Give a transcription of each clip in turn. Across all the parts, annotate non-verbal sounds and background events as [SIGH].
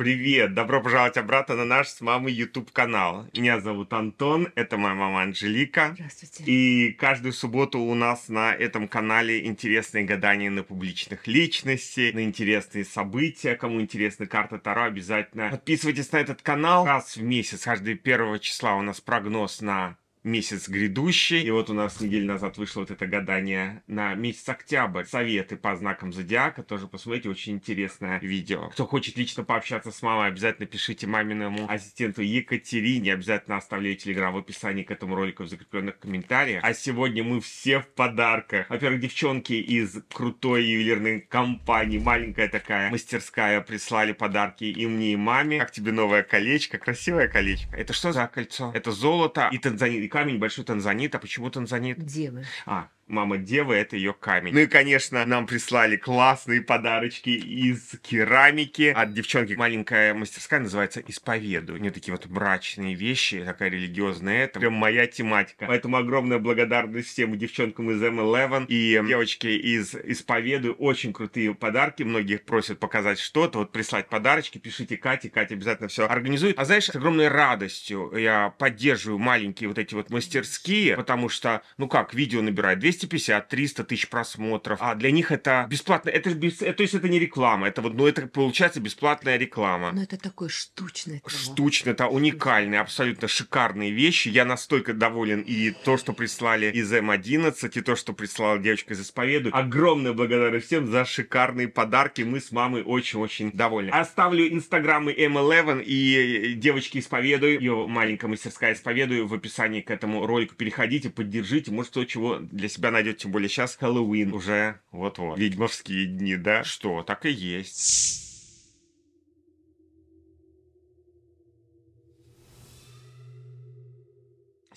Привет! Добро пожаловать обратно на наш с мамой YouTube канал. Меня зовут Антон, это моя мама Анжелика. Здравствуйте. И каждую субботу у нас на этом канале интересные гадания на публичных личностей, на интересные события. Кому интересны карты Таро, обязательно подписывайтесь на этот канал. Раз в месяц, каждое первого числа у нас прогноз на месяц грядущий. И вот у нас неделю назад вышло вот это гадание на месяц октябрь. Советы по знакам зодиака. Тоже посмотрите, очень интересное видео. Кто хочет лично пообщаться с мамой, обязательно пишите маминому ассистенту Екатерине. Обязательно оставляю телеграм в описании к этому ролику в закрепленных комментариях. А сегодня мы все в подарках. Во-первых, девчонки из крутой ювелирной компании, маленькая такая мастерская, прислали подарки и мне, и маме. Как тебе новое колечко? Красивое колечко. Это что за кольцо? Это золото и танзанит камень, большой танзанит. А почему танзанит? Где мы? А, Мама Девы — это ее камень. Ну и, конечно, нам прислали классные подарочки из керамики от девчонки. Маленькая мастерская называется «Исповеду». У нее такие вот брачные вещи, такая религиозная. Это прям моя тематика. Поэтому огромная благодарность всем девчонкам из M11 и девочке из «Исповеду». Очень крутые подарки. Многие просят показать что-то, вот прислать подарочки. Пишите Кате, Катя обязательно все организует. А знаешь, с огромной радостью я поддерживаю маленькие вот эти вот мастерские, потому что, ну как, видео набирает 200 250-300 тысяч просмотров. А для них это бесплатно. Это, э, то есть это не реклама. Это вот, ну, это получается бесплатная реклама. Но ну, это такое штучное. Штучное, это уникальные, абсолютно шикарные вещи. Я настолько доволен и то, что прислали из М11, и то, что прислала девочка из исповеду. Огромное благодарность всем за шикарные подарки. Мы с мамой очень-очень довольны. Оставлю инстаграмы М11 и э, девочки исповедую, ее маленькая мастерская исповедую в описании к этому ролику. Переходите, поддержите, может, то, чего для себя наверняка найдет, тем более сейчас Хэллоуин уже вот-вот. Ведьмовские дни, да? Что, так и есть.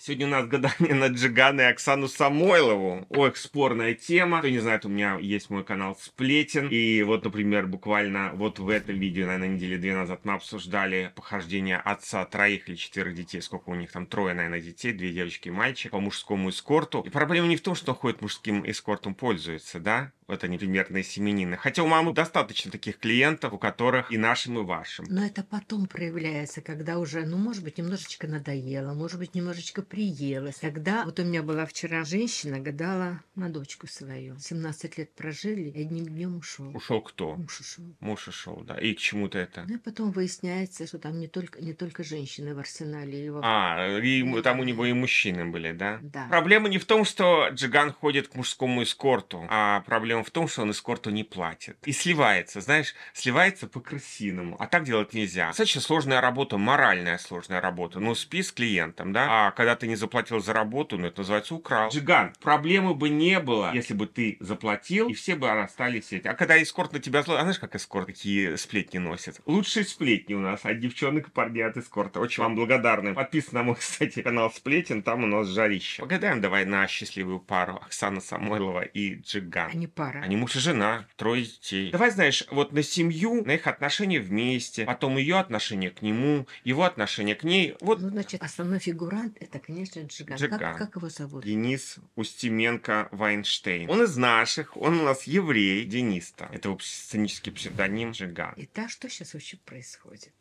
Сегодня у нас гадание [LAUGHS] на Джигана и Оксану Самойлову. Ой, спорная тема. Кто не знает, у меня есть мой канал Сплетен. И вот, например, буквально вот в этом видео, наверное, недели две назад мы обсуждали похождение отца троих или четверых детей. Сколько у них там? Трое, наверное, детей. Две девочки и мальчик по мужскому эскорту. И проблема не в том, что он ходит мужским эскортом, пользуется, да? это непримерные семенины. Хотя у мамы достаточно таких клиентов, у которых и нашим, и вашим. Но это потом проявляется, когда уже, ну, может быть, немножечко надоело, может быть, немножечко приелось. Когда вот у меня была вчера женщина, гадала на дочку свою. 17 лет прожили, и одним днем ушел. Ушел кто? Муж ушел. Муж ушел, да. И к чему-то это? Ну, и потом выясняется, что там не только, не только женщины в арсенале его. А, и там у него и мужчины были, да? Да. Проблема не в том, что Джиган ходит к мужскому эскорту, а проблема проблема в том, что он эскорту не платит. И сливается, знаешь, сливается по-крысиному. А так делать нельзя. Кстати, сложная работа, моральная сложная работа. Ну, спи с клиентом, да? А когда ты не заплатил за работу, ну, это называется украл. Джиган, проблемы бы не было, если бы ты заплатил, и все бы расстались эти. А когда эскорт на тебя зло, а знаешь, как эскорт такие сплетни носит? Лучшие сплетни у нас от девчонок и парней от эскорта. Очень вам благодарны. Подписан на мой, [LAUGHS] кстати, канал Сплетен, там у нас жарище. Погадаем давай на счастливую пару Оксана Самойлова и Джиган. Они пара пара. Они муж и жена, трое детей. Давай, знаешь, вот на семью, на их отношения вместе, потом ее отношение к нему, его отношение к ней. Вот. Ну, значит, основной фигурант это, конечно, Джиган. Джиган. Как, как его зовут? Денис Устименко Вайнштейн. Он из наших, он у нас еврей, Дениста. Это сценический псевдоним Джиган. Итак, что сейчас вообще происходит?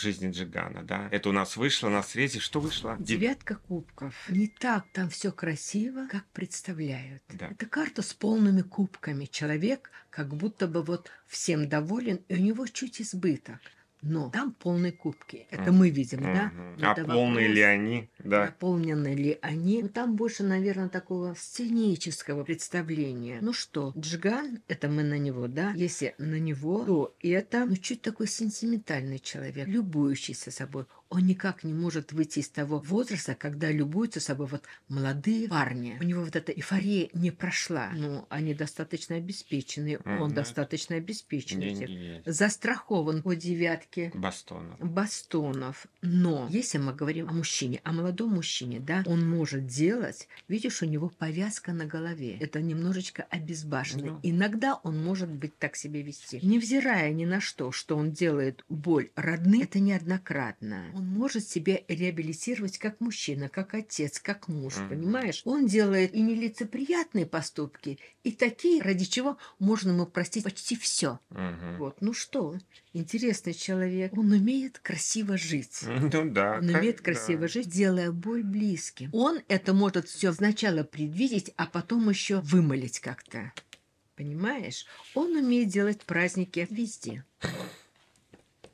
жизни Джигана, да. Это у нас вышло на срезе. Что вышло? Девятка кубков. Не так там все красиво, как представляют. Да. Это карта с полными кубками. Человек как будто бы вот всем доволен, и у него чуть избыток но там полные кубки. Это мы видим, да? а полные вопрос, ли они? Да. Наполнены ли они? Ну, там больше, наверное, такого сценического представления. Ну что, Джиган, это мы на него, да? Если на него, то это ну, чуть такой сентиментальный человек, любующийся собой. Он никак не может выйти из того возраста, когда любуются собой вот молодые парни. У него вот эта эйфория не прошла. Ну, они достаточно обеспечены. Mm-hmm. Он достаточно обеспечен. Деньги Застрахован по девятке. Бастонов. Бастонов. Но если мы говорим о мужчине, о молодом мужчине, да, он может делать, видишь, у него повязка на голове. Это немножечко обезбашенно. Mm-hmm. Ну. Иногда он может быть так себе вести. Невзирая ни на что, что он делает боль родным, это неоднократно он может себя реабилитировать как мужчина, как отец, как муж, mm-hmm. понимаешь? Он делает и нелицеприятные поступки, и такие, ради чего можно ему простить почти все. Mm-hmm. Вот, ну что, интересный человек. Он умеет красиво жить. [LAUGHS] Ну да. Он умеет красиво жить, делая боль близким. Он это может все сначала предвидеть, а потом еще вымолить как-то. Понимаешь? Он умеет делать праздники везде.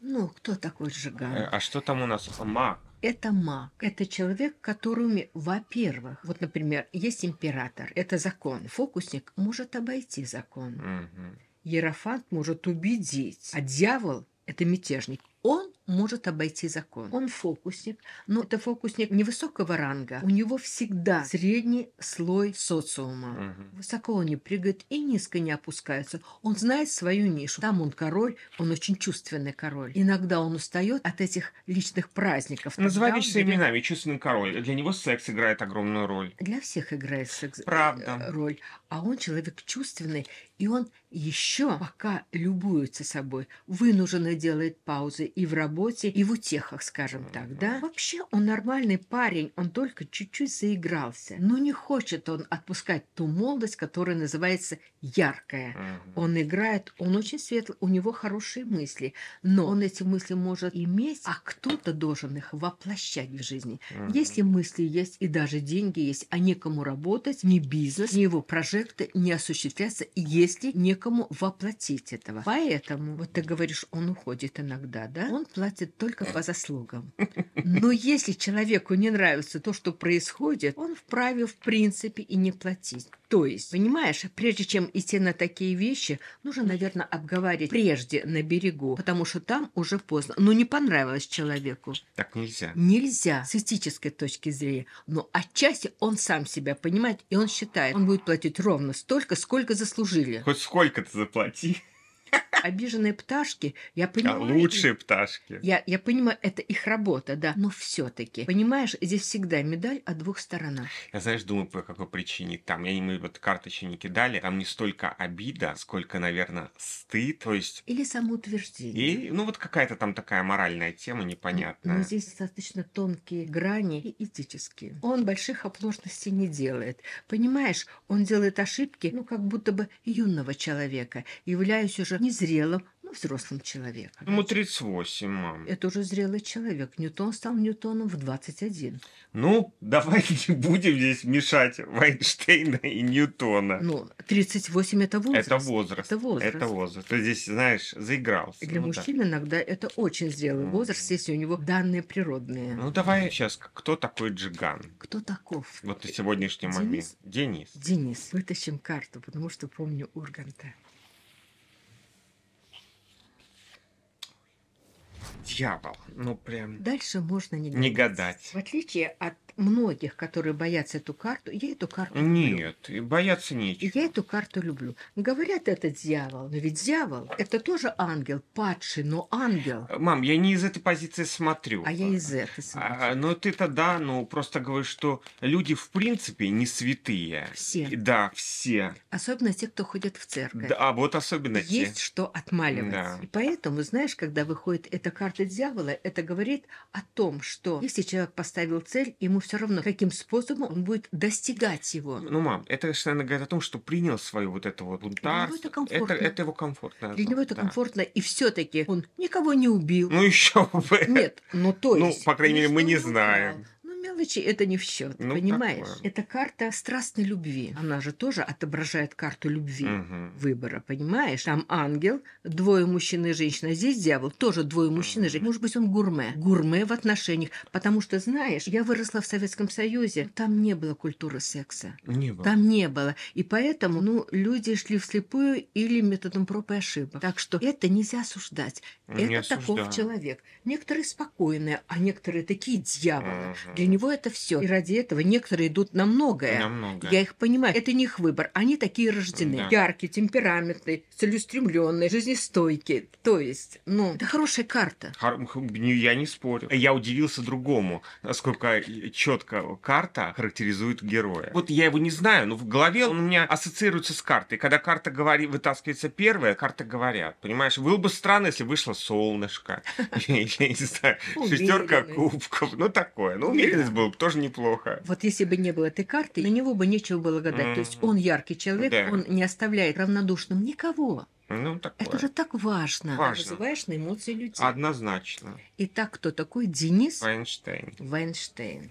Ну, кто такой Жиган? Э, а что там у нас маг? Это маг. Это человек, которыми, во-первых, вот, например, есть император, это закон. Фокусник может обойти закон. Угу. Ерофант может убедить, а дьявол – это мятежник. Он может обойти закон. Он фокусник, но это фокусник невысокого ранга. У него всегда средний слой социума. Угу. Высоко он не прыгает и низко не опускается. Он знает свою нишу. Там он король, он очень чувственный король. Иногда он устает от этих личных праздников. Называй все берет... именами. Чувственный король. Для него секс играет огромную роль. Для всех играет секс э, Правда. роль. А он человек чувственный, и он еще пока любуется собой, вынужденно делает паузы и в работе работе и в утехах, скажем так, да? Вообще он нормальный парень, он только чуть-чуть заигрался. Но не хочет он отпускать ту молодость, которая называется яркая. Угу. Он играет, он очень светлый, у него хорошие мысли, но он эти мысли может иметь, а кто-то должен их воплощать в жизни. Угу. Если мысли есть и даже деньги есть, а некому работать, ни бизнес, ни его проекты не осуществятся, если некому воплотить этого. Поэтому, вот ты говоришь, он уходит иногда, да? Он платит платят только по заслугам. Но если человеку не нравится то, что происходит, он вправе в принципе и не платить. То есть, понимаешь, прежде чем идти на такие вещи, нужно, наверное, обговаривать прежде на берегу, потому что там уже поздно. Но не понравилось человеку. Так нельзя. Нельзя с этической точки зрения. Но отчасти он сам себя понимает, и он считает, он будет платить ровно столько, сколько заслужили. Хоть сколько то заплати обиженные пташки, я а понимаю... А лучшие их, пташки. Я, я понимаю, это их работа, да. Но все таки понимаешь, здесь всегда медаль о двух сторонах. Я, знаешь, думаю, по какой причине там. Я, не мы вот карточки не кидали. Там не столько обида, сколько, наверное, стыд. То есть... Или самоутверждение. И, ну, вот какая-то там такая моральная тема непонятная. Но здесь достаточно тонкие грани и этические. Он больших оплошностей не делает. Понимаешь, он делает ошибки, ну, как будто бы юного человека, являясь уже незрелым зрелым, ну, взрослым человеком. Ему 38, мам. Это уже зрелый человек. Ньютон стал Ньютоном в 21. Ну, давай [LAUGHS] не будем здесь мешать Вайнштейна и Ньютона. Ну, 38 – это возраст. Это возраст. Это возраст. Это возраст. Ты здесь, знаешь, заигрался. Для ну, мужчин да. иногда это очень зрелый возраст, если у него данные природные. Ну, давай сейчас, кто такой Джиган? Кто таков? Вот на сегодняшний Денис? момент. Денис. Денис. Вытащим карту, потому что помню Урганта. дьявол. Ну, прям... Дальше можно не гадать. Не гадать. В отличие от многих, которые боятся эту карту, я эту карту Нет, люблю. Нет, бояться нечего. Я эту карту люблю. Говорят, это дьявол, но ведь дьявол – это тоже ангел, падший, но ангел. Э, мам, я не из этой позиции смотрю. А я из этой а, смотрю. А, ну, но ты-то да, но ну, просто говоришь, что люди в принципе не святые. Все. Да, все. Особенно те, кто ходит в церковь. Да, а вот особенно Есть те. Есть что отмаливать. Да. И поэтому, знаешь, когда выходит эта карта карта дьявола это говорит о том, что если человек поставил цель, ему все равно, каким способом он будет достигать его. Ну, мам, это, наверное, говорит о том, что принял свою вот это вот бунтарство. Для него это комфортно. Это, это его комфортно. Для него это да. комфортно, и все-таки он никого не убил. Ну, еще бы. Нет, ну то ну, есть... Ну, по крайней ну, мере, мы не знаем. Знал мелочи это не в счет, ну, понимаешь? Такое. Это карта страстной любви. Она же тоже отображает карту любви угу. выбора, понимаешь? Там ангел, двое мужчин и женщина. Здесь дьявол, тоже двое мужчин и женщин. Может быть, он гурме. Гурме в отношениях. Потому что, знаешь, я выросла в Советском Союзе, там не было культуры секса. Не было. Там не было. И поэтому, ну, люди шли вслепую или методом проб и ошибок. Так что это нельзя осуждать. Не это осуждаю. таков человек. Некоторые спокойные, а некоторые такие дьяволы. Угу. Для него это все. И ради этого некоторые идут на многое. На многое. Я их понимаю. Это не их выбор. Они такие рождены. Да. Яркие, темпераментные, целеустремленные, жизнестойкие. То есть, ну, это хорошая карта. Хар... Ну, я не спорю. Я удивился другому, насколько четко карта характеризует героя. Вот я его не знаю, но в голове он у меня ассоциируется с картой. Когда карта говорит, вытаскивается первая, карта говорят. Понимаешь, было бы странно, если вышло солнышко. [LAUGHS] Я не знаю, шестерка кубков. Ну, такое. Ну, умели Владелец был бы тоже неплохо. Вот если бы не было этой карты, на него бы нечего было гадать. Mm. То есть он яркий человек, да. он не оставляет равнодушным никого. Ну, такое. Это же так важно. важно. Ты вызываешь на эмоции людей. Однозначно. Итак, кто такой Денис? Вайнштейн. Вайнштейн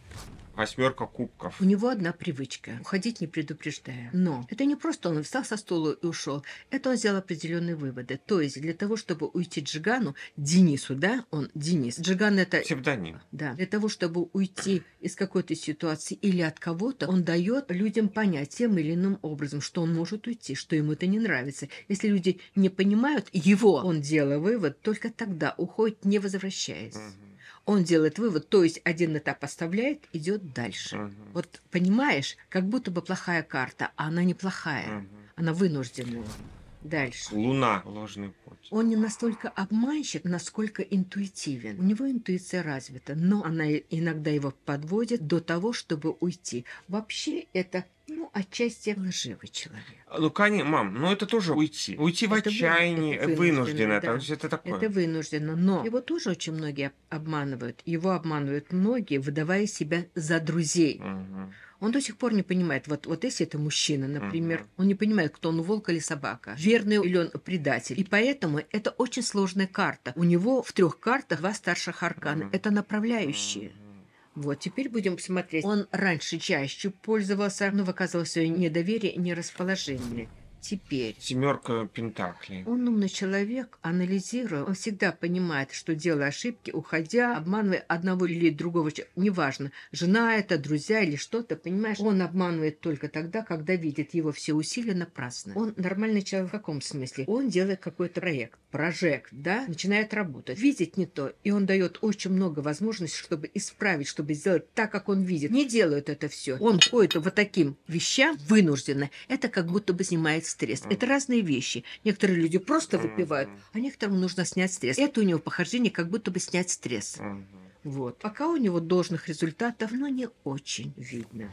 восьмерка кубков. У него одна привычка – уходить не предупреждая. Но это не просто он встал со стула и ушел. Это он сделал определенные выводы. То есть для того, чтобы уйти Джигану, Денису, да, он Денис. Джиган – это… Псевдоним. Да. Для того, чтобы уйти из какой-то ситуации или от кого-то, он дает людям понять тем или иным образом, что он может уйти, что ему это не нравится. Если люди не понимают его, он делал вывод, только тогда уходит, не возвращаясь. Угу он делает вывод, то есть один этап оставляет, идет дальше. Угу. Вот понимаешь, как будто бы плохая карта, а она не плохая, угу. она вынуждена Дальше. Луна. Ложный путь. Он не настолько обманщик, насколько интуитивен. У него интуиция развита, но она иногда его подводит до того, чтобы уйти. Вообще это ну, отчасти лживый человек. Ну, конечно, мам, но ну, это тоже уйти. Уйти это в отчаянии, вы, это э, вынужденно. да. То это такое. Это вынужденно, но его тоже очень многие обманывают. Его обманывают многие, выдавая себя за друзей. Угу. Он до сих пор не понимает, вот, вот если это мужчина, например, угу. он не понимает, кто он, волк или собака, верный или он предатель. И поэтому это очень сложная карта. У него в трех картах два старших аркана. Угу. Это направляющие. Угу. Вот теперь будем смотреть. Он раньше чаще пользовался, но выказывал свое недоверие и нерасположение теперь. Семерка Пентаклей. Он умный человек, анализируя, он всегда понимает, что делая ошибки, уходя, обманывая одного или другого, неважно, жена это, друзья или что-то, понимаешь, он обманывает только тогда, когда видит его все усилия напрасно. Он нормальный человек в каком смысле? Он делает какой-то проект, прожект, да, начинает работать. Видит не то, и он дает очень много возможностей, чтобы исправить, чтобы сделать так, как он видит. Не делают это все. Он ходит вот таким вещам вынужденно. Это как будто бы снимает стресс. Mm. Это разные вещи. Некоторые люди просто выпивают, mm-hmm. а некоторым нужно снять стресс. Это у него похождение, как будто бы снять стресс. Mm-hmm. Вот. Пока у него должных результатов, но не очень видно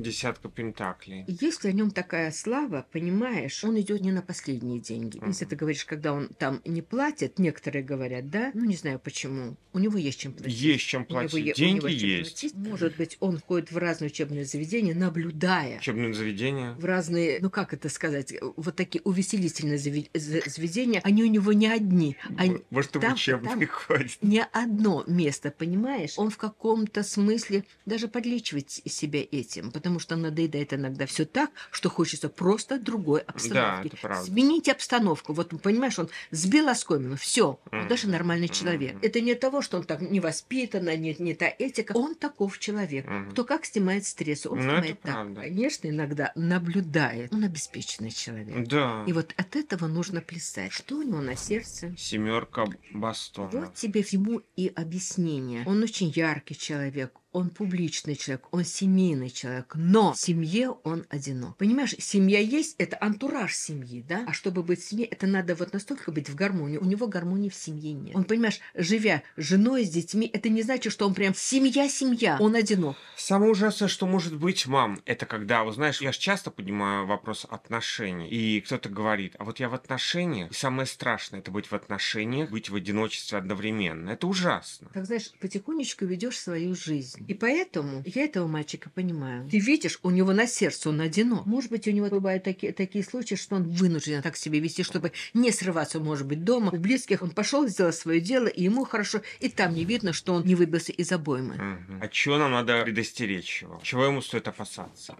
десятка пентаклей. Если о нем такая слава, понимаешь, он идет не на последние деньги. Uh-huh. Если ты говоришь, когда он там не платит, некоторые говорят, да, ну не знаю почему. У него есть чем платить. Есть чем платить. У него, деньги у него есть. Платить. Может быть, он ходит в разные учебные заведения, наблюдая. Учебные заведения? В разные, ну как это сказать, вот такие увеселительные заведения. Они у него не одни. Они... Может, там, в учебные [LAUGHS] ходит. Не одно место, понимаешь? Он в каком-то смысле даже подлечивает себя этим, потому что надоедает иногда все так, что хочется просто другой обстановки. Да, это правда. Сменить обстановку. Вот, понимаешь, он сбил оскомину, все, он mm. даже нормальный человек. Mm. Это не того, что он так невоспитанно, не, не та этика. Он таков человек. Mm. Кто как снимает стресс, он Но ну, снимает так. Правда. Конечно, иногда наблюдает. Он обеспеченный человек. Да. И вот от этого нужно плясать. Что у него на сердце? Семерка бастона. Вот тебе ему и объяснение. Он очень яркий человек, он публичный человек, он семейный человек, но в семье он одинок. Понимаешь, семья есть, это антураж семьи, да? А чтобы быть в семье, это надо вот настолько быть в гармонии. У него гармонии в семье нет. Он, понимаешь, живя с женой, с детьми, это не значит, что он прям семья-семья, он одинок. Самое ужасное, что может быть, мам, это когда, вот знаешь, я же часто поднимаю вопрос отношений, и кто-то говорит, а вот я в отношениях, и самое страшное, это быть в отношениях, быть в одиночестве одновременно. Это ужасно. Так знаешь, потихонечку ведешь свою жизнь. И поэтому я этого мальчика понимаю. Ты видишь, у него на сердце он одинок. Может быть, у него бывают такие, такие случаи, что он вынужден так себя вести, чтобы не срываться, может быть, дома. У близких он пошел, сделал свое дело, и ему хорошо. И там не видно, что он не выбился из обоймы. Угу. А чего нам надо предостеречь его? Чего ему стоит опасаться?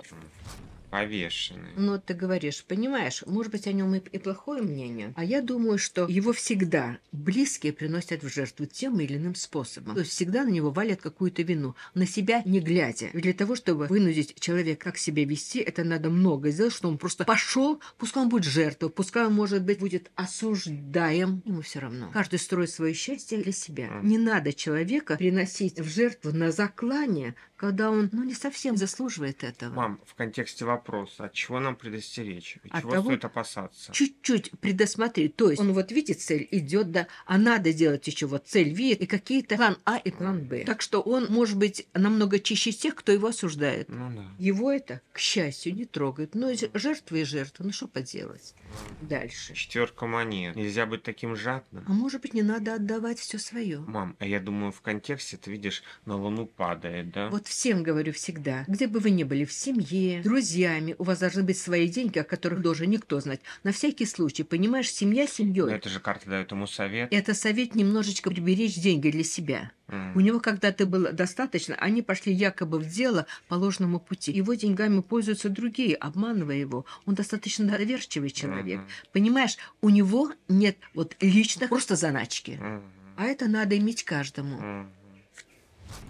повешены. Но ты говоришь, понимаешь, может быть, о нем и, и плохое мнение. А я думаю, что его всегда близкие приносят в жертву тем или иным способом. То есть всегда на него валят какую-то вину, на себя не глядя. Ведь для того, чтобы вынудить человека, как себя вести, это надо много сделать, чтобы он просто пошел, пускай он будет жертвой, пускай он, может быть, будет осуждаем. Ему все равно. Каждый строит свое счастье для себя. Не надо человека приносить в жертву на заклание когда он ну, не совсем заслуживает этого. Мам, в контексте вопроса, от чего нам предостеречь? От, от чего того, стоит опасаться? Чуть-чуть предусмотреть. То есть он вот видит цель, идет, да, а надо делать еще вот цель видит и какие-то план А и план Б. Так что он может быть намного чище тех, кто его осуждает. Ну да. Его это, к счастью, не трогает. Но ну, жертва и жертва, ну что поделать? Дальше. Четверка монет. Нельзя быть таким жадным. А может быть, не надо отдавать все свое. Мам, а я думаю, в контексте ты видишь, на Луну падает, да? Вот Всем говорю всегда, где бы вы ни были, в семье, друзьями, у вас должны быть свои деньги, о которых должен никто знать. На всякий случай, понимаешь, семья семьей. Но ну, это же карта дает ему совет. Это совет немножечко приберечь деньги для себя. У него когда-то было достаточно, они пошли якобы в дело по ложному пути. Его деньгами пользуются другие, обманывая его. Он достаточно доверчивый человек. Mm-hmm. Понимаешь, у него нет вот личных просто заначки. Mm-hmm. А это надо иметь каждому. Mm-hmm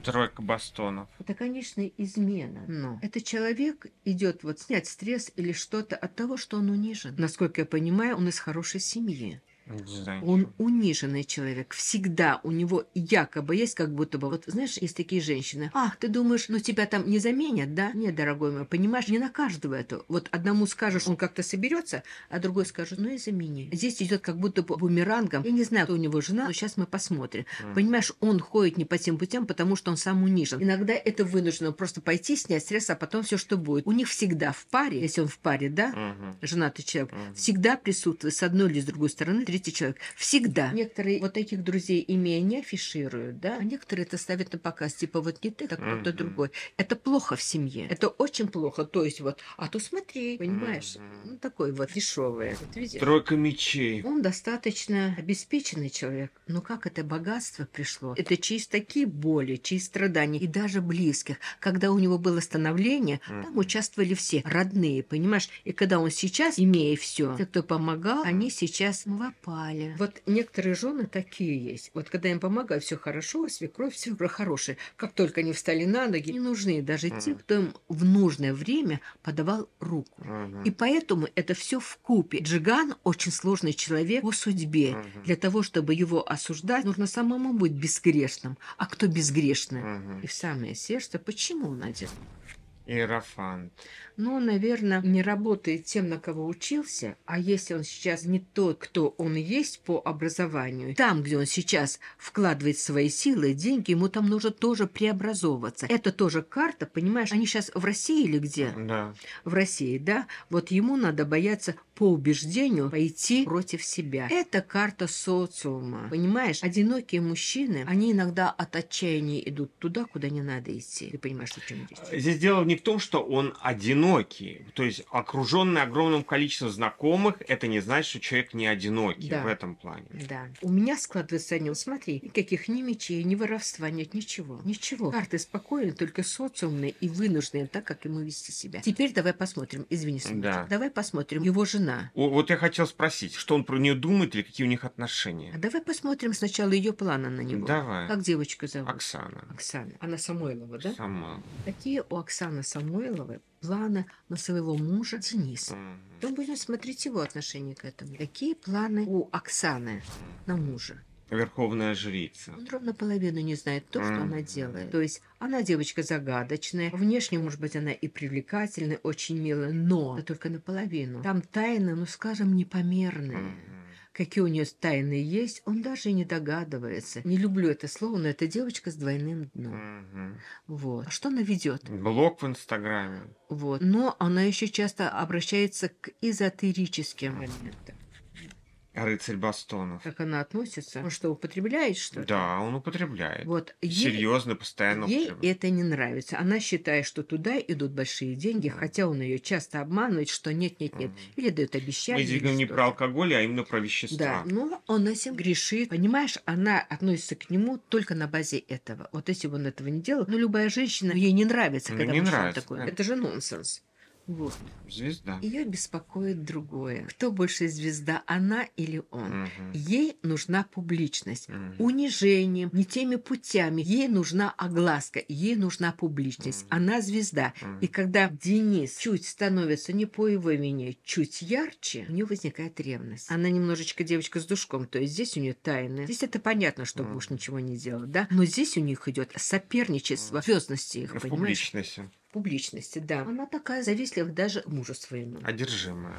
тройка бастонов. Это, конечно, измена. Но ну. это человек идет вот снять стресс или что-то от того, что он унижен. Насколько я понимаю, он из хорошей семьи он униженный человек. Всегда у него якобы есть, как будто бы, вот знаешь, есть такие женщины. а ты думаешь, ну тебя там не заменят, да? Нет, дорогой мой, понимаешь, не на каждого это. Вот одному скажешь, он как-то соберется, а другой скажет, ну и замени. Здесь идет как будто бы бумерангом. Я не знаю, кто у него жена, но сейчас мы посмотрим. Mm. Понимаешь, он ходит не по тем путям, потому что он сам унижен. Иногда это вынуждено просто пойти, снять средства, а потом все, что будет. У них всегда в паре, если он в паре, да, mm-hmm. женатый человек, mm-hmm. всегда присутствует с одной или с другой стороны третий человек. Всегда. Некоторые вот этих друзей, имея, не афишируют, да, а некоторые это ставят на показ, типа вот не ты, так кто-то другой. Это плохо в семье. Это очень плохо. То есть вот, а то смотри, понимаешь, mm-hmm. ну, такой вот дешевый. Вот, Тройка мечей. Он достаточно обеспеченный человек. Но как это богатство пришло? Это через такие боли, через страдания и даже близких. Когда у него было становление, mm-hmm. там участвовали все родные, понимаешь? И когда он сейчас, имея все, те, кто помогал, они сейчас ну, попали. Вот некоторые жены такие есть. Вот когда им помогают, все хорошо, свекровь, все [LAUGHS] хорошее. Как только они встали на ноги, не нужны даже mm. те, кто им в нужное время подавал руку. Mm-hmm. И поэтому это все в купе. Джиган очень сложный человек по судьбе. Mm-hmm. Для того, чтобы его осуждать, нужно самому быть безгрешным. А кто безгрешный? Mm-hmm. И в самое сердце, почему он один? Иерофант но, наверное, не работает тем, на кого учился, а если он сейчас не тот, кто он есть по образованию, там, где он сейчас вкладывает свои силы, деньги, ему там нужно тоже преобразовываться. Это тоже карта, понимаешь, они сейчас в России или где? Да. В России, да? Вот ему надо бояться по убеждению пойти против себя. Это карта социума. Понимаешь, одинокие мужчины, они иногда от отчаяния идут туда, куда не надо идти. Ты понимаешь, о чем речь? Здесь дело не в том, что он один одинокие. То есть окруженный огромным количеством знакомых, это не значит, что человек не одинокий да. в этом плане. Да. У меня складывается о нем, смотри, никаких ни мечей, ни воровства нет, ничего. Ничего. Карты спокойны, только социумные и вынуждены так, как ему вести себя. Теперь давай посмотрим, извини, смотри. Да. Давай посмотрим его жена. О, вот я хотел спросить, что он про нее думает или какие у них отношения? А давай посмотрим сначала ее планы на него. Давай. Как девочка зовут? Оксана. Оксана. Она Самойлова, да? Сама. Какие у Оксаны Самойловой планы на своего мужа Дениса. И будем смотреть его отношение к этому. Какие планы у Оксаны на мужа? Верховная жрица. Он ровно половину не знает то, что mm. она делает. То есть она девочка загадочная. Внешне, может быть, она и привлекательная, очень милая, но только наполовину. Там тайны, ну, скажем, непомерные. Mm какие у нее тайны есть, он даже и не догадывается. Не люблю это слово, но это девочка с двойным дном. Угу. Вот. А что она ведет? Блог в Инстаграме. Вот. Но она еще часто обращается к эзотерическим моментам рыцарь Бастонов. Как она относится? Он что, употребляет что-то? Да, он употребляет. Вот. Ей, Серьезно, постоянно Ей это не нравится. Она считает, что туда идут большие деньги, хотя он ее часто обманывает, что нет-нет-нет. Mm. Или дает обещания. Мы здесь говорим не про алкоголь, а именно про вещества. Да, но он этим грешит. Понимаешь, она относится к нему только на базе этого. Вот если бы он этого не делал, ну, любая женщина, ей не нравится, ну, когда не мужчина нравится, такой. Да. Это же нонсенс. Вот. Звезда. Ее беспокоит другое. Кто больше звезда, она или он? Угу. Ей нужна публичность. Угу. Унижением, не теми путями. Ей нужна огласка, ей нужна публичность. Угу. Она звезда. Угу. И когда Денис чуть становится не по его вине, чуть ярче, у нее возникает ревность. Она немножечко девочка с душком, то есть здесь у нее тайны. Здесь это понятно, что угу. муж ничего не делал, да? Но здесь у них идет соперничество, звездности их, в понимаешь? публичности публичности, да. Она такая завистливая, даже мужественная. Одержимая.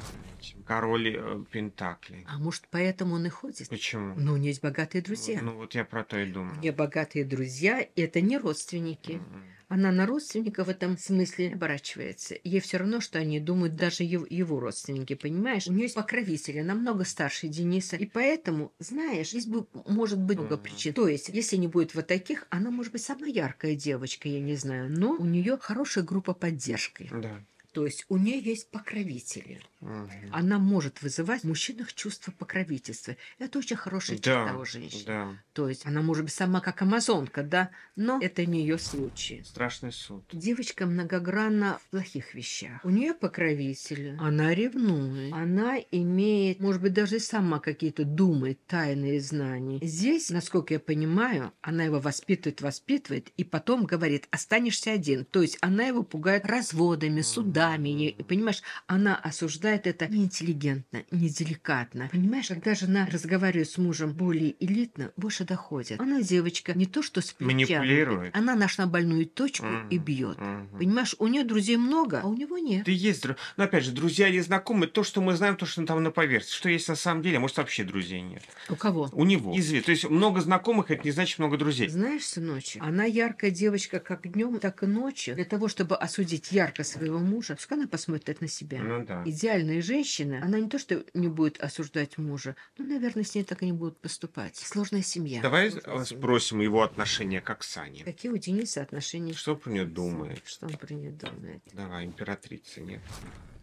Король э, Пентакли. А может, поэтому он и ходит? Почему? Ну, у нее есть богатые друзья. Ну, ну вот я про то и думаю. У нее богатые друзья, это не родственники. Mm-hmm. Она на родственника в этом смысле оборачивается. Ей все равно, что они думают даже его, его родственники, понимаешь? У нее есть покровители, намного старше Дениса. И поэтому, знаешь, здесь бы, может быть много причин. То есть, если не будет вот таких, она может быть самая яркая девочка, я не знаю. Но у нее хорошая группа поддержки. Да. То есть у нее есть покровители. Угу. Она может вызывать в мужчинах чувство покровительства. Это очень хорошая черта да, у женщины. Да. То есть она может быть сама как амазонка, да, но это не ее случай. Страшный суд. Девочка многогранна в плохих вещах. У нее покровители, она ревнует, она имеет, может быть, даже сама какие-то думы, тайные знания. Здесь, насколько я понимаю, она его воспитывает, воспитывает, и потом говорит, останешься один. То есть она его пугает разводами, судами. И, понимаешь, она осуждает считает это неинтеллигентно, неделикатно. Понимаешь, когда жена разговаривает с мужем более элитно, больше доходит. Она девочка не то что с Манипулирует. Она нашла больную точку mm и бьет. mm Понимаешь, у нее друзей много, а у него нет. Да есть Но ну, опять же, друзья не знакомы. то, что мы знаем, то, что там на поверхности. Что есть на самом деле, может, вообще друзей нет. У кого? У него. Извини. То есть много знакомых, это не значит много друзей. Знаешь, сыночек, она яркая девочка как днем, так и ночью. Для того, чтобы осудить ярко своего мужа, пускай она посмотрит на себя. Ну да. Идеально достойная женщина, она не то что не будет осуждать мужа, но, наверное, с ней так и не будут поступать. Сложная семья. Давай Сложная э, спросим семья. его отношение к Оксане. Какие у Дениса отношения? Что про нее думает? Что он про нее думает? Давай, императрица, нет.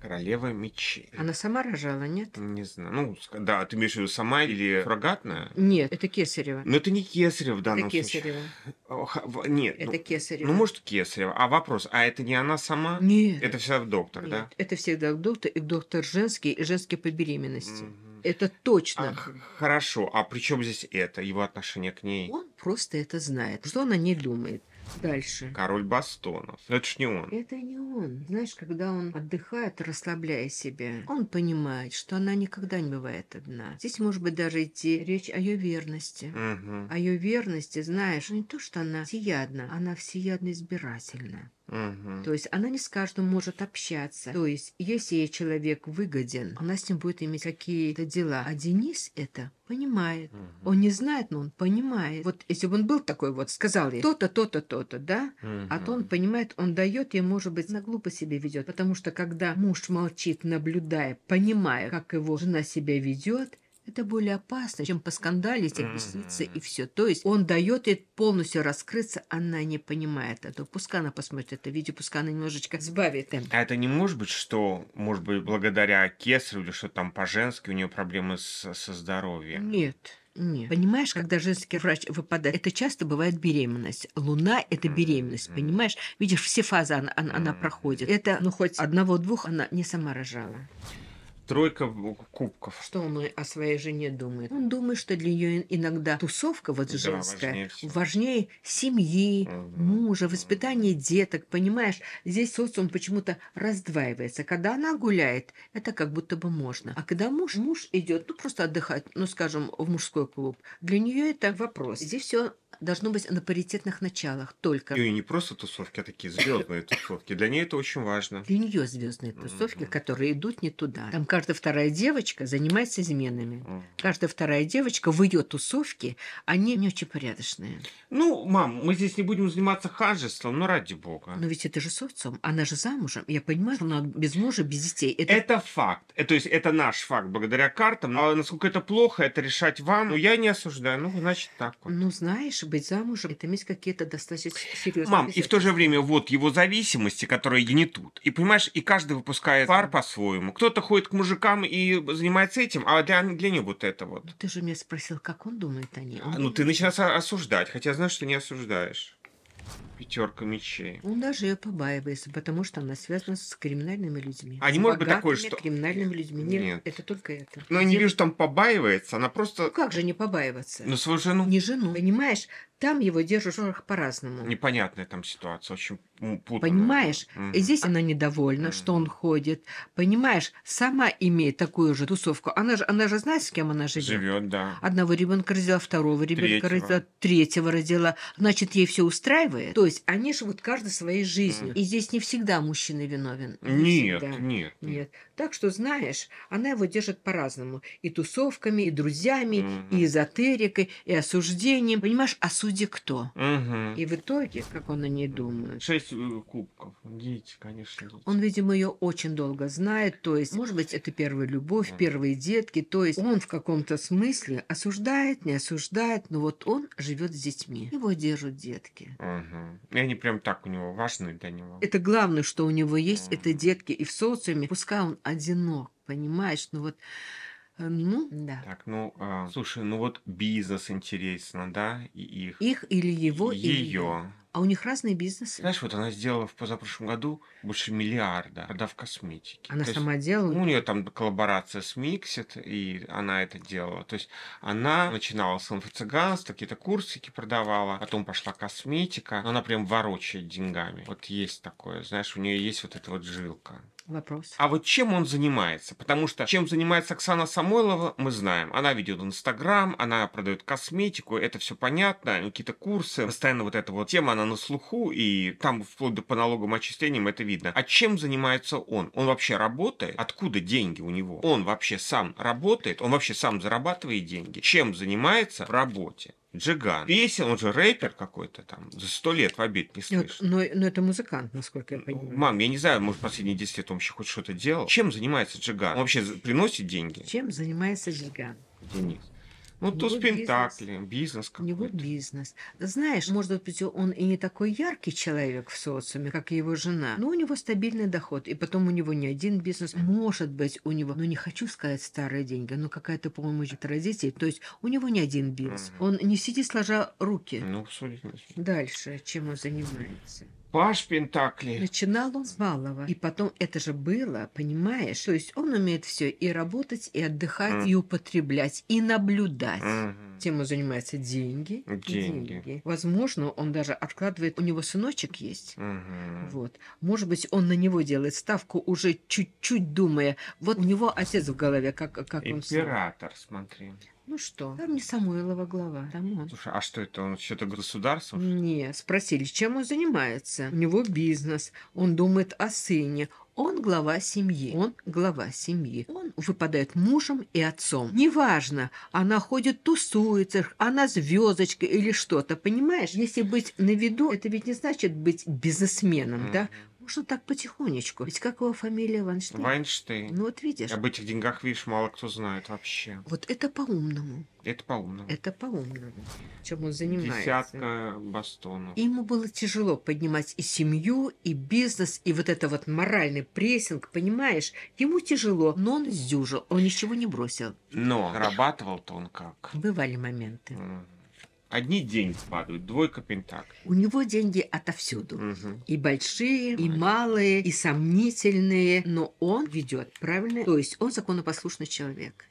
Королева мечей. Она сама рожала, нет? Не знаю. Ну, да, ты имеешь в виду сама или фрагатная? Нет, это Кесарева. Но это не Кесарева в данном это Кесарева. случае. Нет. Это ну, Кесарева. Ну, может, Кесарева. А вопрос, а это не она сама? Нет. Это всегда доктор, нет. да? Это всегда доктор, и доктор женский, и женский по беременности. Угу. Это точно. А, хорошо. А при чем здесь это? Его отношение к ней? Он просто это знает. Что она не думает? Дальше. Король бастонов. это ж не он. Это не он. Знаешь, когда он отдыхает, расслабляя себя, он понимает, что она никогда не бывает одна. Здесь может быть даже идти речь о ее верности. Угу. О ее верности, знаешь, не то, что она всеядна, она всеядно избирательна. Угу. То есть она не с каждым может общаться. То есть, если ей человек выгоден, она с ним будет иметь какие-то дела. А Денис это понимает. Угу. Он не знает, но он понимает. Вот если бы он был такой вот, сказал ей то-то, то-то, то-то, да? Угу. А то он понимает, он дает ей, может быть, на глупо себя ведет. Потому что когда муж молчит, наблюдая, понимая, как его жена себя ведет, это более опасно, чем поскандалить, объясниться и все. То есть он дает ей полностью раскрыться, она не понимает этого. А пускай она посмотрит это видео, пускай она немножечко сбавит темп. А это не может быть, что, может быть, благодаря кесарю или что там по-женски у нее проблемы с, со здоровьем? Нет. Нет. Понимаешь, когда женский врач выпадает, это часто бывает беременность. Луна – это беременность, понимаешь? Видишь, все фазы она, она, она проходит. Это, ну, хоть одного-двух она не сама рожала тройка кубков. Что он о своей жене думает? Он думает, что для нее иногда тусовка вот женская да, важнее, важнее семьи, угу. мужа, воспитания деток, понимаешь? Здесь социум почему-то раздваивается. Когда она гуляет, это как будто бы можно. А когда муж, муж идет, ну просто отдыхать, ну скажем, в мужской клуб, для нее это вопрос. Здесь все должно быть на паритетных началах только. И не просто тусовки, а такие звездные тусовки. Для нее это очень важно. Для нее звездные тусовки, которые идут не туда. Там каждый Каждая вторая девочка занимается изменами. Каждая вторая девочка в ее тусовке, они не очень порядочные. Ну, мам, мы здесь не будем заниматься хажеством, но ради бога. Но ведь это же социум, она же замужем. Я понимаю, что она без мужа, без детей. Это, это факт. Э, то есть это наш факт благодаря картам. А насколько это плохо, это решать вам. Ну, я не осуждаю. Ну, значит, так вот. Ну, знаешь, быть замужем, это иметь какие-то достаточно серьезные Мам, и в то же время вот его зависимости, которые гнетут. И понимаешь, и каждый выпускает пар по-своему. Кто-то ходит к мужикам и занимается этим, а для, для них вот это вот. ты же меня спросил, как он думает о ней. Он а, ну, ты начинаешь осуждать, хотя знаешь, что не осуждаешь. Пятерка мечей. Он даже ее побаивается, потому что она связана с криминальными людьми. А не может быть такое, что... криминальными людьми. Нет, Нет. это только это. Но я не вижу, там побаивается, она просто... Ну как же не побаиваться? Ну, свою жену. Не жену. Понимаешь, там его держат по-разному. Непонятная там ситуация, очень путанная. Понимаешь, угу. здесь она недовольна, угу. что он ходит. Понимаешь, сама имеет такую же тусовку. Она же, она же знает, с кем она живет. Живет, да. Одного ребенка родила, второго ребенка третьего. родила, третьего родила. Значит, ей все устраивает. То есть они живут каждой своей жизнью. Угу. И здесь не всегда мужчина виновен. Не нет, нет, нет. Так что, знаешь, она его держит по-разному. И тусовками, и друзьями, угу. и эзотерикой, и осуждением. Понимаешь, осуждением судьи кто. Угу. И в итоге, как он о ней думает. Шесть э, кубков. Дети, конечно. Дети. Он, видимо, ее очень долго знает. То есть, может быть, это первая любовь, да. первые детки. То есть, он в каком-то смысле осуждает, не осуждает, но вот он живет с детьми. Его держат детки. Угу. И они прям так у него важны для него. Это главное, что у него есть, угу. это детки. И в социуме, пускай он одинок, понимаешь, но вот Э, ну, да. Так, ну, э, слушай, ну вот бизнес интересно, да, и их. Их или его, ее. или ее. А у них разные бизнесы. Знаешь, вот она сделала в позапрошлом году больше миллиарда, продав косметики. Она То сама есть, делала? у нее там коллаборация с Миксит, и она это делала. То есть она начинала с инфо-цыганства, какие-то курсики продавала, потом пошла косметика. Она прям ворочает деньгами. Вот есть такое, знаешь, у нее есть вот эта вот жилка. Вопрос. А вот чем он занимается? Потому что чем занимается Оксана Самойлова, мы знаем. Она ведет Инстаграм, она продает косметику, это все понятно, какие-то курсы. Постоянно вот эта вот тема, она на слуху, и там вплоть до по налогам отчислениям это видно. А чем занимается он? Он вообще работает? Откуда деньги у него? Он вообще сам работает? Он вообще сам зарабатывает деньги? Чем занимается в работе? Джиган. Песен, он же рэпер какой-то там, за сто лет в обед не ну, слышит. Но, но это музыкант, насколько я ну, понимаю. Мам, я не знаю, может, последние 10 лет он вообще хоть что-то делал. Чем занимается Джиган? Он вообще приносит деньги? Чем занимается Джиган? Денис. Ну, туз Пентакли, бизнес какой-то. У него бизнес. Знаешь, может быть, он и не такой яркий человек в социуме, как его жена, но у него стабильный доход, и потом у него не один бизнес. Может быть, у него, ну, не хочу сказать старые деньги, но какая-то помощь от родителей. То есть у него не один бизнес. Угу. Он не сидит сложа руки. Ну, судить Дальше, чем он занимается. Паш Пентакли. Начинал он с малого. И потом это же было, понимаешь? То есть он умеет все и работать, и отдыхать, mm. и употреблять, и наблюдать. Mm -hmm. Тема занимается деньги. Деньги. деньги. Возможно, он даже откладывает... У него сыночек есть. Mm -hmm. Вот. Может быть, он на него делает ставку уже чуть-чуть думая. Вот у него отец в голове, как, как Император, он... Император, смотри. Ну что? Там не Самойлова глава, Рамон. Слушай, а что это? Он что-то государство? Не, спросили, чем он занимается. У него бизнес, он думает о сыне, он глава семьи. Он глава семьи. Он выпадает мужем и отцом. Неважно, она ходит тусуется, она звездочка или что-то, понимаешь? Если быть на виду, это ведь не значит быть бизнесменом, mm-hmm. да? что так потихонечку? Ведь как его фамилия Вайнштейн? Вайнштейн. Ну вот видишь. Об этих деньгах, видишь, мало кто знает вообще. Вот это по-умному. Это по-умному. Это по-умному. Чем он занимается. Десятка бастонов. Ему было тяжело поднимать и семью, и бизнес, и вот это вот моральный прессинг, понимаешь? Ему тяжело, но он сдюжил, он ничего не бросил. Но зарабатывал-то он как? Бывали моменты. Mm. Одни деньги падают, двойка пентак. У него деньги отовсюду. Угу. И большие, и малые, и сомнительные. Но он ведет правильно. То есть он законопослушный человек.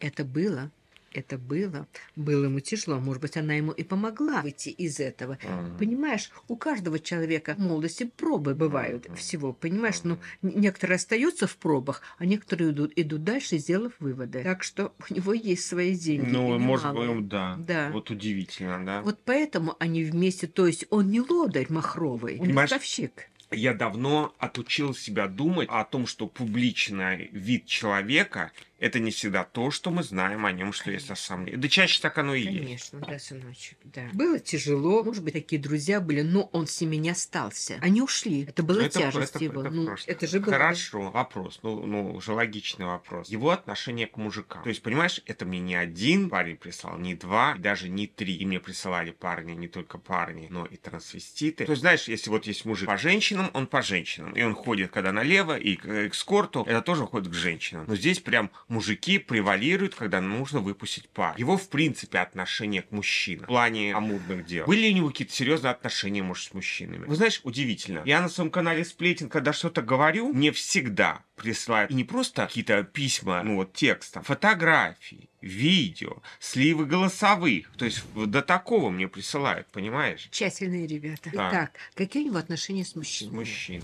Это было это было. Было ему тяжело. Может быть, она ему и помогла выйти из этого. Mm-hmm. Понимаешь, у каждого человека в молодости пробы бывают mm-hmm. всего. Понимаешь, mm-hmm. ну, некоторые остаются в пробах, а некоторые идут, идут дальше, сделав выводы. Так что [LAUGHS] у него есть свои деньги. Ну, может быть, да. да. Вот удивительно, да. Вот поэтому они вместе, то есть он не лодырь махровый, а он ростовщик. Я давно отучил себя думать о том, что публичный вид человека это не всегда то, что мы знаем о нем, что Конечно. есть на самом деле. Да чаще так оно и Конечно, есть. Конечно, да, сыночек, да. Было тяжело, может быть, такие друзья были, но он с ними не остался. Они ушли. Это была ну, это, тяжесть это, его. Это, ну, это же было... Хорошо, вопрос. Ну, ну, уже логичный вопрос. Его отношение к мужикам. То есть, понимаешь, это мне не один парень прислал, не два, даже не три. И мне присылали парни, не только парни, но и трансвеститы. То есть, знаешь, если вот есть мужик по женщинам, он по женщинам. И он ходит, когда налево, и к экскорту, это тоже ходит к женщинам. Но здесь прям мужики превалируют, когда нужно выпустить пар. Его, в принципе, отношение к мужчинам в плане амурных дел. Были ли у него какие-то серьезные отношения, может, с мужчинами? Вы знаешь, удивительно. Я на своем канале Сплетен, когда что-то говорю, мне всегда присылают и не просто какие-то письма, ну вот текстом, фотографии, видео, сливы голосовых. То есть до такого мне присылают, понимаешь? Тщательные ребята. Да. Итак, какие у него отношения с мужчинами? С мужчиной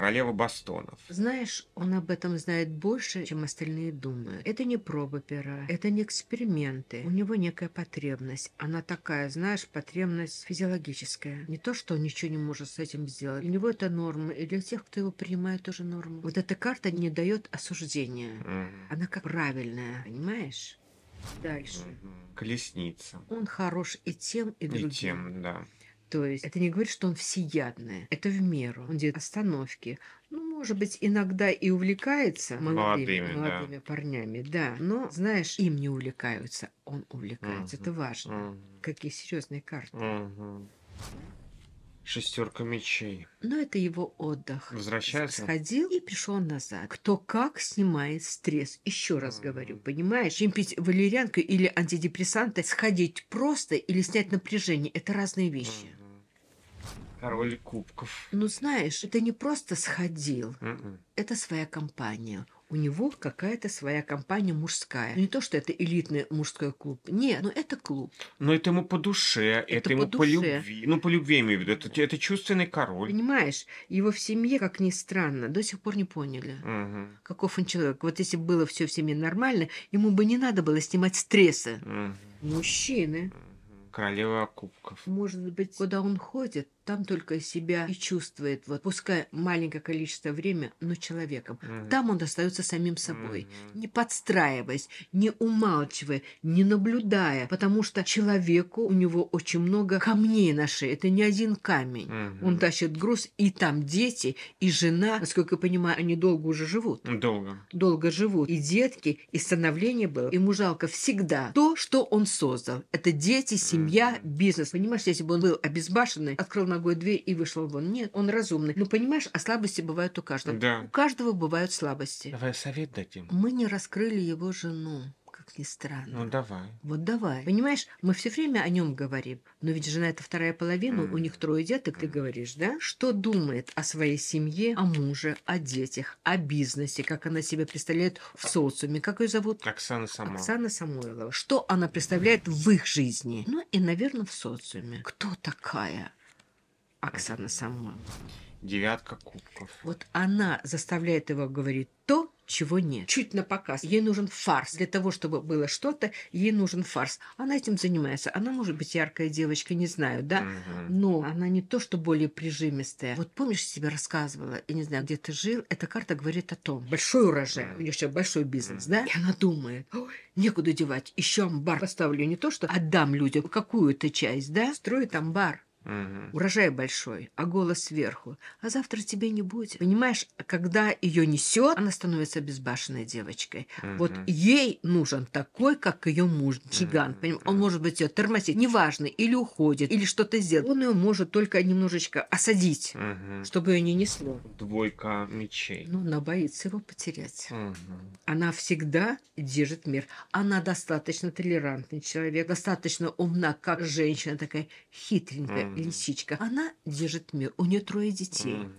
королева бастонов. Знаешь, он об этом знает больше, чем остальные думают. Это не проба пера, это не эксперименты. У него некая потребность. Она такая, знаешь, потребность физиологическая. Не то, что он ничего не может с этим сделать. У него это норма, и для тех, кто его принимает, тоже норма. Вот эта карта не дает осуждения. Mm. Она как правильная, понимаешь? Дальше. Колесница. Он хорош и тем, и другим. И тем, да. То есть это не говорит, что он всеядное. Это в меру. Он делает остановки. Ну, может быть, иногда и увлекается молодыми, молодыми, молодыми да. парнями, да. Но, знаешь, им не увлекаются, он увлекается. Угу. Это важно. Угу. Какие серьезные карты. Угу. Шестерка мечей. Но это его отдых. Возвращается. Сходил и пришел назад. Кто как снимает стресс. Еще раз mm-hmm. говорю, понимаешь? Чем пить валерьянку или антидепрессанты, сходить просто или снять напряжение. Это разные вещи. Mm-hmm король кубков. Ну, знаешь, это не просто сходил. Mm-mm. М-м. Это своя компания. У него какая-то своя компания мужская. не то, что это элитный мужской клуб. Нет, но это клуб. Но это ему по душе, это, это ему по, душе. по любви. Ну, по любви я имею в виду. Это, это чувственный король. Понимаешь, его в семье, как ни странно, до сих пор не поняли, угу. каков он человек. Вот если бы было все в семье нормально, ему бы не надо было снимать стрессы. Угу. Мужчины. Королева кубков. Может быть, куда он ходит, там только себя и чувствует, вот пускай маленькое количество времени, но человеком. Mm-hmm. Там он остается самим собой, mm-hmm. не подстраиваясь, не умалчивая, не наблюдая, потому что человеку у него очень много камней на шее, это не один камень. Mm-hmm. Он тащит груз, и там дети, и жена, насколько я понимаю, они долго уже живут. Долго. Долго живут. И детки, и становление было. Ему жалко всегда то, что он создал. Это дети, семья, mm-hmm. бизнес. Понимаешь, если бы он был обезбашенный, открыл на ногой дверь и вышел вон. Нет, он разумный. Ну, понимаешь, а слабости бывают у каждого. Да. У каждого бывают слабости. Давай совет дать дадим. Мы не раскрыли его жену как ни странно. Ну, давай. Вот давай. Понимаешь, мы все время о нем говорим. Но ведь жена это вторая половина, mm. у них трое деток, mm. ты говоришь, да? Что думает о своей семье, о муже, о детях, о бизнесе, как она себя представляет в социуме. Как ее зовут? Оксана Самойлова. Оксана Самойлова. Что она представляет в их жизни? Ну и, наверное, в социуме. Кто такая? Оксана сама Девятка кубков. Вот она заставляет его говорить то, чего нет. Чуть на показ. Ей нужен фарс. Для того, чтобы было что-то, ей нужен фарс. Она этим занимается. Она может быть яркая девочка, не знаю, да? Угу. Но она не то, что более прижимистая. Вот помнишь, я тебе рассказывала, я не знаю, где ты жил, эта карта говорит о том. Большой урожай. У нее сейчас большой бизнес, да? И она думает, некуда девать. Еще амбар поставлю. Не то, что отдам людям какую-то часть, да? Строю там бар. Угу. Урожай большой, а голос сверху. А завтра тебе не будет. Понимаешь, когда ее несет, она становится безбашенной девочкой. Угу. Вот ей нужен такой, как ее муж, гигант. Угу. Поним? Он может быть ее тормозит, неважно, или уходит, или что-то сделает. Он ее может только немножечко осадить, угу. чтобы ее не несло. Двойка мечей. Ну, она боится его потерять. Угу. Она всегда держит мир. Она достаточно толерантный человек, достаточно умна, как женщина такая хитренькая. Угу лисичка. Она держит мир. У нее трое детей. Mm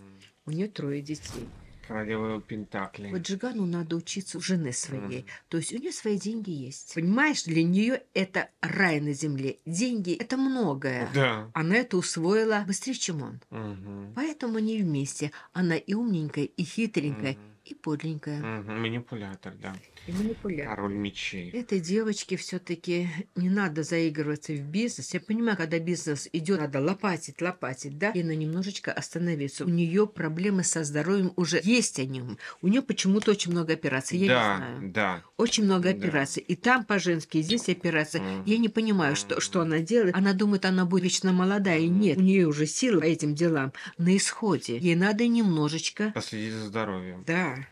У нее трое детей. Королева Пентакли. Вот Джигану надо учиться у жены своей. Mm То есть у нее свои деньги есть. Понимаешь, для нее это рай на земле. Деньги это многое. Да. Она это усвоила быстрее, чем он. Mm Поэтому они вместе. Она и умненькая, и хитренькая, mm и подлинная. Мгм, Манипулятор, да. И манипулятор. Король мечей. Этой девочке все-таки не надо заигрываться в бизнес. Я понимаю, когда бизнес идет, надо лопатить, лопатить, да, и на немножечко остановиться. У нее проблемы со здоровьем уже есть о нем. У нее почему-то очень много операций, я да, не знаю. да. Очень много Да. операций. И там по-женски, и здесь операция. Мгм. Я не понимаю, что, что она делает. Она думает, она будет вечно молодая. Нет, у нее уже силы по этим делам на исходе. Ей надо немножечко Последить за здоровьем. да, are.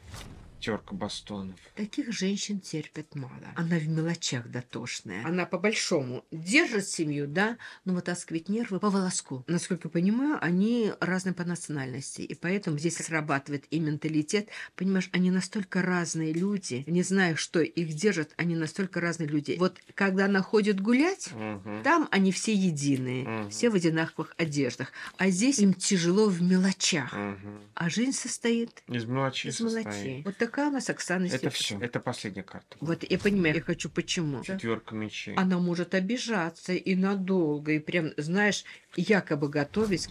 терка бастонов. Таких женщин терпят мало. Она в мелочах дотошная. Она по-большому держит семью, да, но ну, вытаскивает нервы по волоску. Насколько понимаю, они разные по национальности, и поэтому здесь срабатывает и менталитет. Понимаешь, они настолько разные люди, не знаю, что их держит, они настолько разные люди. Вот когда она ходит гулять, угу. там они все единые, угу. все в одинаковых одеждах. А здесь им тяжело в мелочах. Угу. А жизнь состоит из мелочей. Из мелочей. Вот так стакана с Оксаной Это все. Это последняя карта. Вот я понимаю, я хочу почему. Четверка мечей. Она может обижаться и надолго, и прям, знаешь, якобы готовясь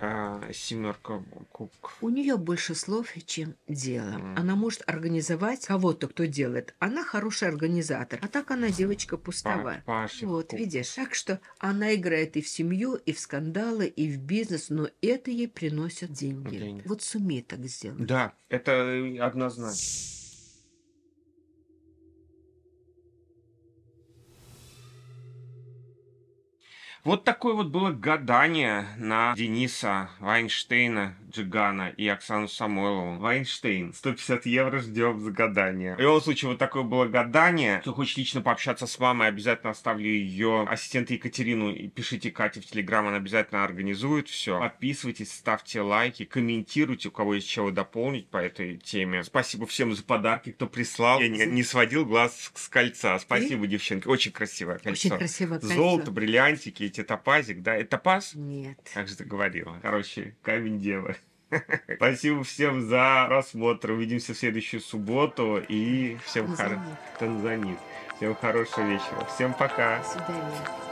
а, семерка кубков. У нее больше слов, чем дело. Mm. Она может организовать кого-то, кто делает. Она хороший организатор, а так она девочка пустова. По, по вот, видишь. Так что она играет и в семью, и в скандалы, и в бизнес, но это ей приносит деньги. деньги. Вот сумей так сделать. Да, это однозначно. Вот такое вот было гадание на Дениса Вайнштейна, Джигана и Оксану Самойлову. Вайнштейн, 150 евро ждем за гадание. В любом случае, вот такое было гадание. Кто хочет лично пообщаться с мамой, обязательно оставлю ее ассистента Екатерину. И пишите Кате в Телеграм, она обязательно организует все. Подписывайтесь, ставьте лайки, комментируйте, у кого есть чего дополнить по этой теме. Спасибо всем за подарки, кто прислал. Я не, не сводил глаз с кольца. Спасибо, и? девчонки. Очень красивое кольцо. Очень красивое кольцо. Золото, бриллиантики говорите топазик, да? Это топаз? Нет. Как же ты говорила? Короче, камень девы. [LAUGHS] Спасибо всем за просмотр. Увидимся в следующую субботу. И всем хорошего. Танзанит. Всем хорошего вечера. Всем пока. До свидания.